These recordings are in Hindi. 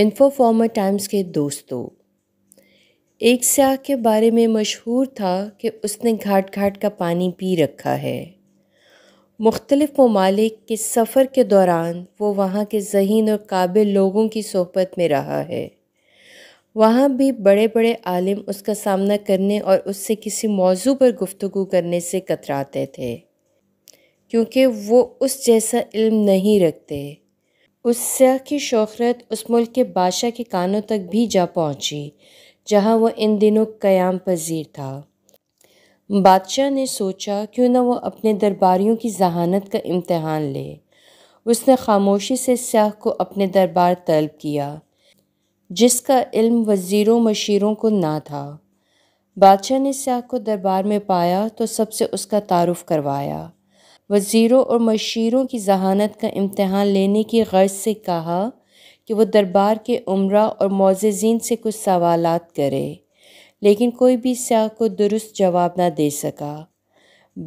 इन्फोफॉर्मर टाइम्स के दोस्तों एक स्याह के बारे में मशहूर था कि उसने घाट घाट का पानी पी रखा है मुख्तलिफ़ ममालिक के सफ़र के दौरान वो वहाँ के जहीन और काबिल लोगों की सोहबत में रहा है वहाँ भी बड़े बड़े आलिम उसका सामना करने और उससे किसी मौजू पर गुफ्तु करने से कतराते थे क्योंकि वो उस जैसा इल्म नहीं रखते उस सह की शोहरत उस मुल्क के बादशाह के कानों तक भी जा पहुंची जहां वह इन दिनों क़याम पजीर था बादशाह ने सोचा क्यों न वह अपने दरबारियों की जहानत का इम्तहान ले उसने खामोशी से सह को अपने दरबार तलब किया जिसका इल्म वज़ीरों मशीरों को ना था बादशाह ने सयाह को दरबार में पाया तो सबसे उसका तारुफ करवाया वज़ीरों और मशीरों की जहानत का इम्तहान लेने की गर्ज़ से कहा कि वह दरबार के उम्र और मोजीन से कुछ सवालात करे लेकिन कोई भी स्याह को दुरुस्त जवाब ना दे सका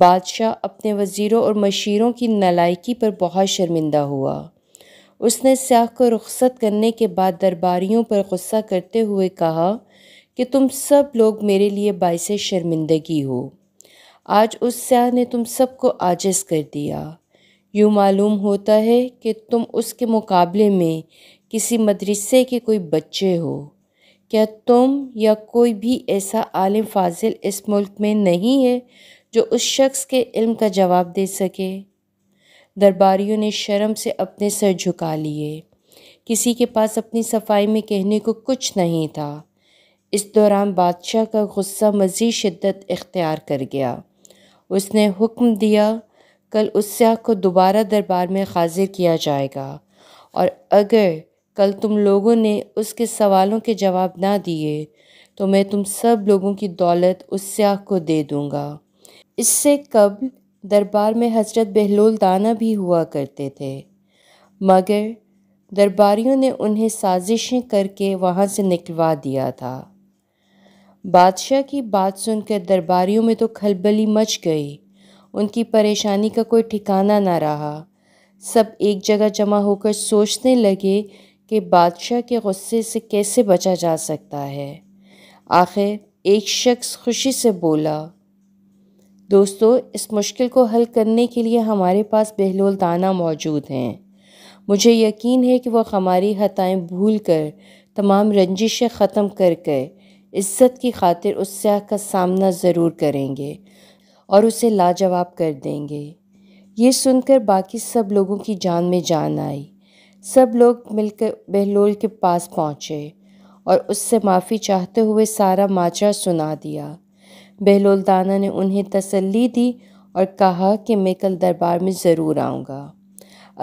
बादशाह अपने वज़ीरों और मशीरों की नलायकी पर बहुत शर्मिंदा हुआ उसने स्याह को रुखसत करने के बाद दरबारियों पर गुस्सा करते हुए कहा कि तुम सब लोग मेरे लिए बायस शर्मिंदगी हो आज उस स्याह ने तुम सबको आजिज़ कर दिया यूँ मालूम होता है कि तुम उसके मुकाबले में किसी मदरसे के कोई बच्चे हो क्या तुम या कोई भी ऐसा आलिम फाजिल इस मुल्क में नहीं है जो उस शख्स के इल्म का जवाब दे सके दरबारियों ने शर्म से अपने सर झुका लिए किसी के पास अपनी सफाई में कहने को कुछ नहीं था इस दौरान बादशाह का गुस्सा मज़ीद शिद्दत इख्तियार कर गया उसने हुक्म दिया कल उस स्याह को दोबारा दरबार में हाजिर किया जाएगा और अगर कल तुम लोगों ने उसके सवालों के जवाब ना दिए तो मैं तुम सब लोगों की दौलत उस स्याह को दे दूँगा इससे कबल दरबार में हजरत बहलोल दाना भी हुआ करते थे मगर दरबारियों ने उन्हें साजिशें करके वहाँ से निकलवा दिया था बादशाह की बात सुनकर दरबारियों में तो खलबली मच गई उनकी परेशानी का कोई ठिकाना ना रहा सब एक जगह जमा होकर सोचने लगे कि बादशाह के गुस्से से कैसे बचा जा सकता है आखिर एक शख्स खुशी से बोला दोस्तों इस मुश्किल को हल करने के लिए हमारे पास बहलोल दाना मौजूद हैं मुझे यकीन है कि वह हमारी हताएं भूल कर तमाम रंजिशें ख़त्म करके कर इज़्ज़त की खातिर उस स्याह का सामना ज़रूर करेंगे और उसे लाजवाब कर देंगे ये सुनकर बाकी सब लोगों की जान में जान आई सब लोग मिलकर बहलोल के पास पहुँचे और उससे माफ़ी चाहते हुए सारा माचा सुना दिया बहलोल दाना ने उन्हें तसल्ली दी और कहा कि मैं कल दरबार में ज़रूर आऊँगा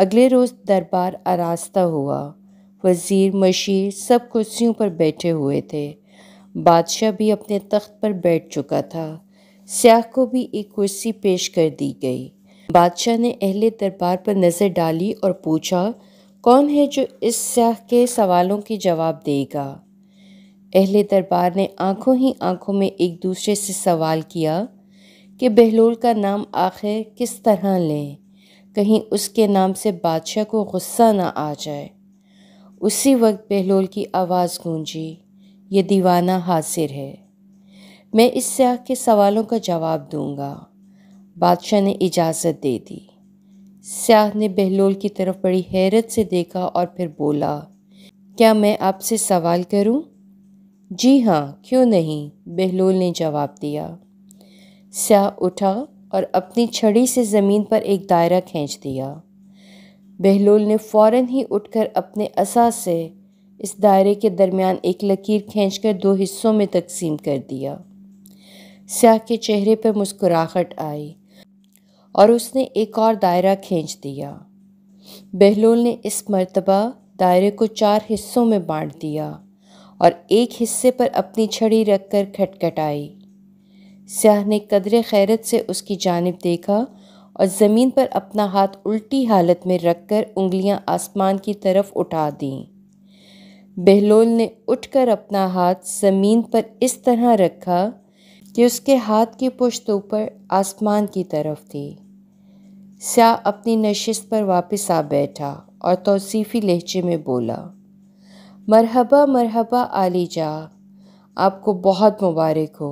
अगले रोज़ दरबार आरास्ता हुआ वज़ीर मशीर सब कुर्सियों पर बैठे हुए थे बादशाह भी अपने तख्त पर बैठ चुका था स्याह को भी एक कुर्सी पेश कर दी गई बादशाह ने अहले दरबार पर नज़र डाली और पूछा कौन है जो इस स्याह के सवालों के जवाब देगा अहले दरबार ने आंखों ही आंखों में एक दूसरे से सवाल किया कि बहलोल का नाम आखिर किस तरह लें कहीं उसके नाम से बादशाह को गुस्सा ना आ जाए उसी वक्त बहलोल की आवाज़ गूंजी ये दीवाना हासिर है मैं इस स्याह के सवालों का जवाब दूंगा बादशाह ने इजाज़त दे दी स्याह ने बहलोल की तरफ बड़ी हैरत से देखा और फिर बोला क्या मैं आपसे सवाल करूं? जी हाँ क्यों नहीं बहलोल ने जवाब दिया स्याह उठा और अपनी छड़ी से ज़मीन पर एक दायरा खींच दिया बहलोल ने फ़ौरन ही उठकर अपने असा से इस दायरे के दरमियान एक लकीर खींचकर दो हिस्सों में तकसीम कर दिया स्याह के चेहरे पर मुस्कुराहट आई और उसने एक और दायरा खींच दिया बहलोल ने इस मरतबा दायरे को चार हिस्सों में बांट दिया और एक हिस्से पर अपनी छड़ी रखकर खटखटाई स्याह ने कदर खैरत से उसकी जानब देखा और ज़मीन पर अपना हाथ उल्टी हालत में रखकर उंगलियां आसमान की तरफ उठा दीं बहलोल ने उठकर अपना हाथ ज़मीन पर इस तरह रखा कि उसके हाथ की पुश्त ऊपर आसमान की तरफ थी स्या अपनी नशस्त पर वापस आ बैठा और तोसीफ़ी लहजे में बोला मरहबा मरहबा आली जा आपको बहुत मुबारक हो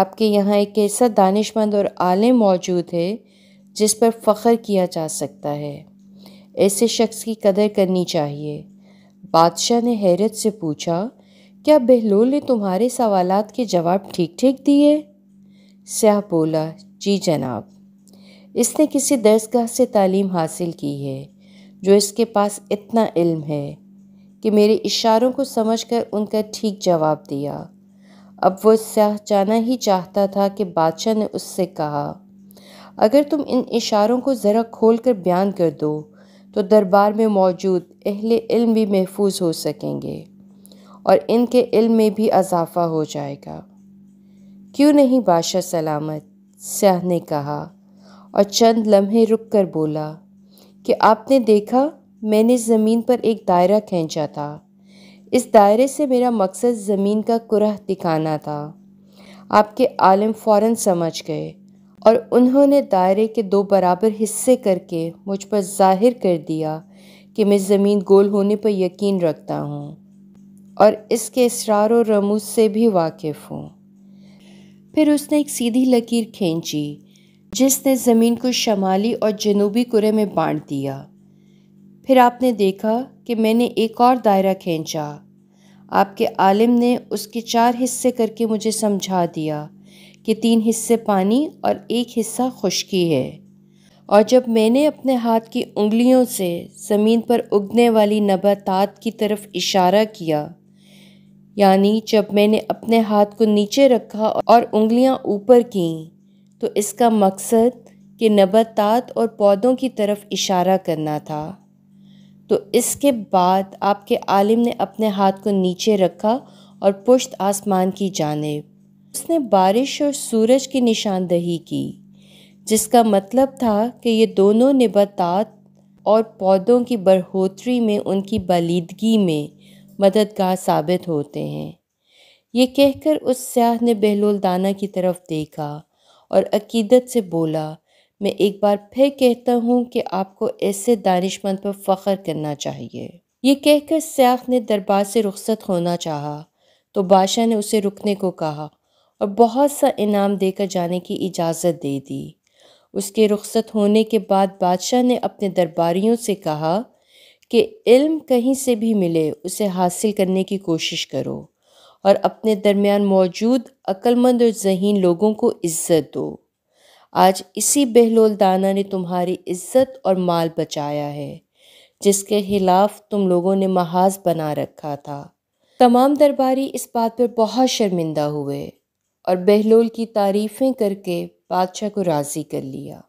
आपके यहाँ एक ऐसा दानिशमंद और आलिम मौजूद है जिस पर फ़ख्र किया जा सकता है ऐसे शख्स की कदर करनी चाहिए बादशाह ने हैरत से पूछा क्या बहलोल ने तुम्हारे सवालात के जवाब ठीक ठीक दिए स्याह बोला जी जनाब इसने किसी दरसगाह से तालीम हासिल की है जो इसके पास इतना इल्म है कि मेरे इशारों को समझकर उनका ठीक जवाब दिया अब वो स्याह जाना ही चाहता था कि बादशाह ने उससे कहा अगर तुम इन इशारों को ज़रा खोल कर बयान कर दो तो दरबार में मौजूद अहल इल्म भी महफूज हो सकेंगे और इनके इल्म में भी अजाफा हो जाएगा क्यों नहीं बादशाह सलामत स्याह ने कहा और चंद लम्हे रुक कर बोला कि आपने देखा मैंने ज़मीन पर एक दायरा खींचा था इस दायरे से मेरा मकसद ज़मीन का कुरह दिखाना था आपके आलम फ़ौर समझ गए और उन्होंने दायरे के दो बराबर हिस्से करके मुझ पर जाहिर कर दिया कि मैं ज़मीन गोल होने पर यकीन रखता हूँ और इसके इसरार और रमूज से भी वाकिफ़ हूँ फिर उसने एक सीधी लकीर खींची जिसने ज़मीन को शमाली और जनूबी कुरे में बांट दिया फिर आपने देखा कि मैंने एक और दायरा खींचा आपके आलिम ने उसके चार हिस्से करके मुझे समझा दिया कि तीन हिस्से पानी और एक हिस्सा खुश्की है और जब मैंने अपने हाथ की उंगलियों से ज़मीन पर उगने वाली नबातात की तरफ इशारा किया यानी जब मैंने अपने हाथ को नीचे रखा और उंगलियां ऊपर कीं तो इसका मकसद कि नबातात और पौधों की तरफ इशारा करना था तो इसके बाद आपके आलिम ने अपने हाथ को नीचे रखा और पुश्त आसमान की जानेब उसने बारिश और सूरज की निशानदही की जिसका मतलब था कि ये दोनों निबतात और पौधों की बढ़ोतरी में उनकी बलीदगी में मददगार साबित होते हैं ये कहकर उस सयाह ने बहलोल दाना की तरफ देखा और अकीदत से बोला मैं एक बार फिर कहता हूँ कि आपको ऐसे दानिशमंद पर फ़ख्र करना चाहिए ये कहकर सयाह ने दरबार से रुख्सत होना चाहा तो बादशाह ने उसे रुकने को कहा और बहुत सा इनाम देकर जाने की इजाज़त दे दी उसके रुखसत होने के बाद बादशाह ने अपने दरबारियों से कहा कि इल्म कहीं से भी मिले उसे हासिल करने की कोशिश करो और अपने दरमियान मौजूद अक्लमंद और जहीन लोगों को इज्जत दो आज इसी बहलोल दाना ने तुम्हारी इज्जत और माल बचाया है जिसके खिलाफ तुम लोगों ने महाज बना रखा था तमाम दरबारी इस बात पर बहुत शर्मिंदा हुए और बहलोल की तारीफ़ें करके बादशाह को राज़ी कर लिया